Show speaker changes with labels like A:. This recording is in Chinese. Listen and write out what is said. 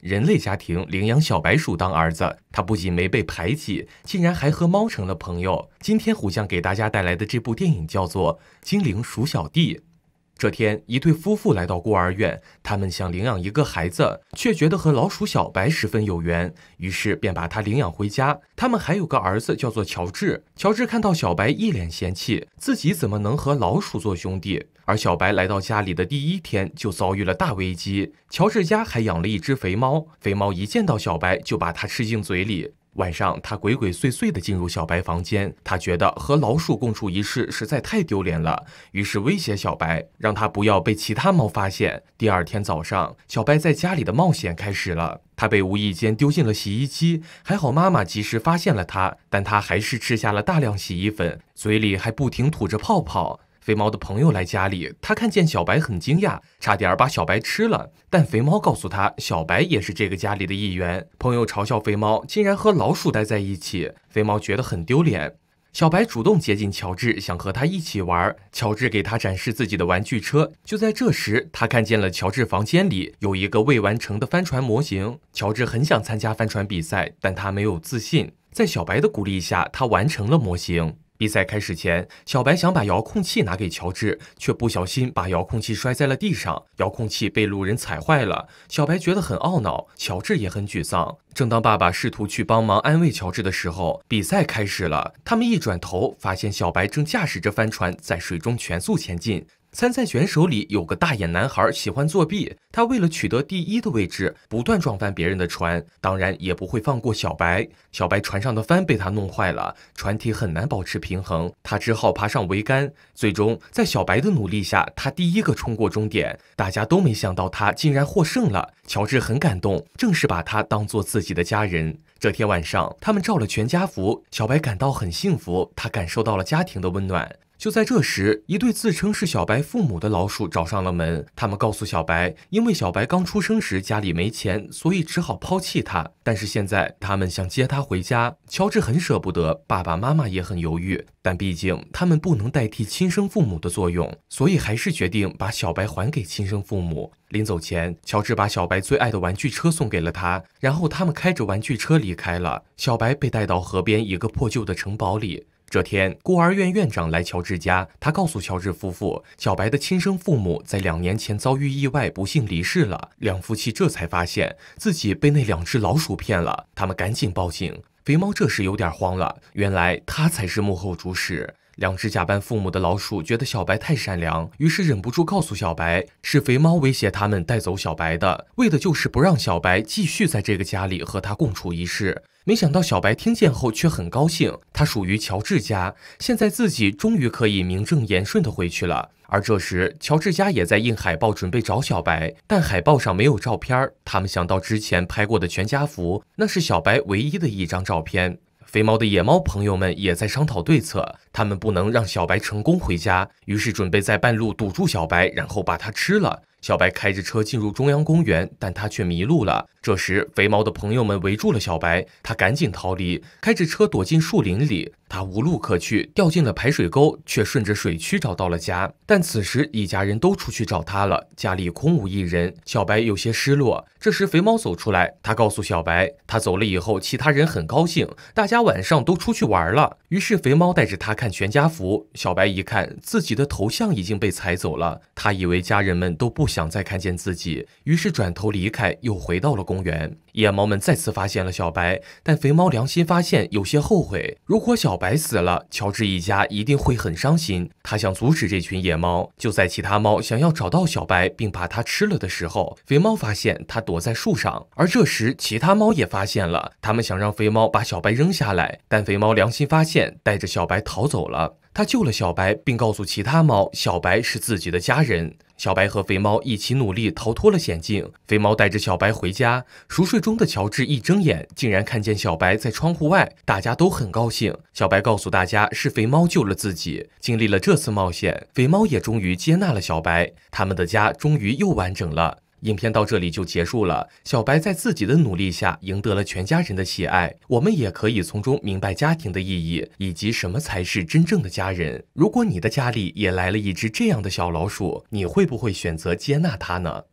A: 人类家庭领养小白鼠当儿子，他不仅没被排挤，竟然还和猫成了朋友。今天虎酱给大家带来的这部电影叫做《精灵鼠小弟》。这天，一对夫妇来到孤儿院，他们想领养一个孩子，却觉得和老鼠小白十分有缘，于是便把他领养回家。他们还有个儿子叫做乔治。乔治看到小白一脸嫌弃，自己怎么能和老鼠做兄弟？而小白来到家里的第一天就遭遇了大危机。乔治家还养了一只肥猫，肥猫一见到小白就把它吃进嘴里。晚上，它鬼鬼祟祟地进入小白房间，它觉得和老鼠共处一室实在太丢脸了，于是威胁小白，让他不要被其他猫发现。第二天早上，小白在家里的冒险开始了。他被无意间丢进了洗衣机，还好妈妈及时发现了他，但他还是吃下了大量洗衣粉，嘴里还不停吐着泡泡。肥猫的朋友来家里，他看见小白很惊讶，差点把小白吃了。但肥猫告诉他，小白也是这个家里的一员。朋友嘲笑肥猫竟然和老鼠待在一起，肥猫觉得很丢脸。小白主动接近乔治，想和他一起玩。乔治给他展示自己的玩具车。就在这时，他看见了乔治房间里有一个未完成的帆船模型。乔治很想参加帆船比赛，但他没有自信。在小白的鼓励下，他完成了模型。比赛开始前，小白想把遥控器拿给乔治，却不小心把遥控器摔在了地上。遥控器被路人踩坏了，小白觉得很懊恼，乔治也很沮丧。正当爸爸试图去帮忙安慰乔治的时候，比赛开始了。他们一转头，发现小白正驾驶着帆船在水中全速前进。参赛选手里有个大眼男孩，喜欢作弊。他为了取得第一的位置，不断撞翻别人的船，当然也不会放过小白。小白船上的帆被他弄坏了，船体很难保持平衡，他只好爬上桅杆。最终，在小白的努力下，他第一个冲过终点。大家都没想到他竟然获胜了。乔治很感动，正式把他当做自己的家人。这天晚上，他们照了全家福。小白感到很幸福，他感受到了家庭的温暖。就在这时，一对自称是小白父母的老鼠找上了门。他们告诉小白，因为小白刚出生时家里没钱，所以只好抛弃他。但是现在他们想接他回家。乔治很舍不得，爸爸妈妈也很犹豫，但毕竟他们不能代替亲生父母的作用，所以还是决定把小白还给亲生父母。临走前，乔治把小白最爱的玩具车送给了他，然后他们开着玩具车离开了。小白被带到河边一个破旧的城堡里。这天，孤儿院院长来乔治家，他告诉乔治夫妇，小白的亲生父母在两年前遭遇意外，不幸离世了。两夫妻这才发现自己被那两只老鼠骗了，他们赶紧报警。肥猫这时有点慌了，原来他才是幕后主使。两只假扮父母的老鼠觉得小白太善良，于是忍不住告诉小白是肥猫威胁他们带走小白的，为的就是不让小白继续在这个家里和他共处一室。没想到小白听见后却很高兴，他属于乔治家，现在自己终于可以名正言顺的回去了。而这时，乔治家也在印海报准备找小白，但海报上没有照片。他们想到之前拍过的全家福，那是小白唯一的一张照片。肥猫的野猫朋友们也在商讨对策，他们不能让小白成功回家，于是准备在半路堵住小白，然后把它吃了。小白开着车进入中央公园，但他却迷路了。这时，肥猫的朋友们围住了小白，他赶紧逃离，开着车躲进树林里。无路可去，掉进了排水沟，却顺着水渠找到了家。但此时一家人都出去找他了，家里空无一人。小白有些失落。这时肥猫走出来，他告诉小白，他走了以后，其他人很高兴，大家晚上都出去玩了。于是肥猫带着他看全家福。小白一看，自己的头像已经被踩走了。他以为家人们都不想再看见自己，于是转头离开，又回到了公园。野猫们再次发现了小白，但肥猫良心发现，有些后悔。如果小白死了，乔治一家一定会很伤心。他想阻止这群野猫。就在其他猫想要找到小白并把它吃了的时候，肥猫发现它躲在树上。而这时，其他猫也发现了，他们想让肥猫把小白扔下来，但肥猫良心发现，带着小白逃走了。他救了小白，并告诉其他猫，小白是自己的家人。小白和肥猫一起努力逃脱了险境。肥猫带着小白回家。熟睡中的乔治一睁眼，竟然看见小白在窗户外。大家都很高兴。小白告诉大家，是肥猫救了自己。经历了这次冒险，肥猫也终于接纳了小白。他们的家终于又完整了。影片到这里就结束了。小白在自己的努力下，赢得了全家人的喜爱。我们也可以从中明白家庭的意义，以及什么才是真正的家人。如果你的家里也来了一只这样的小老鼠，你会不会选择接纳它呢？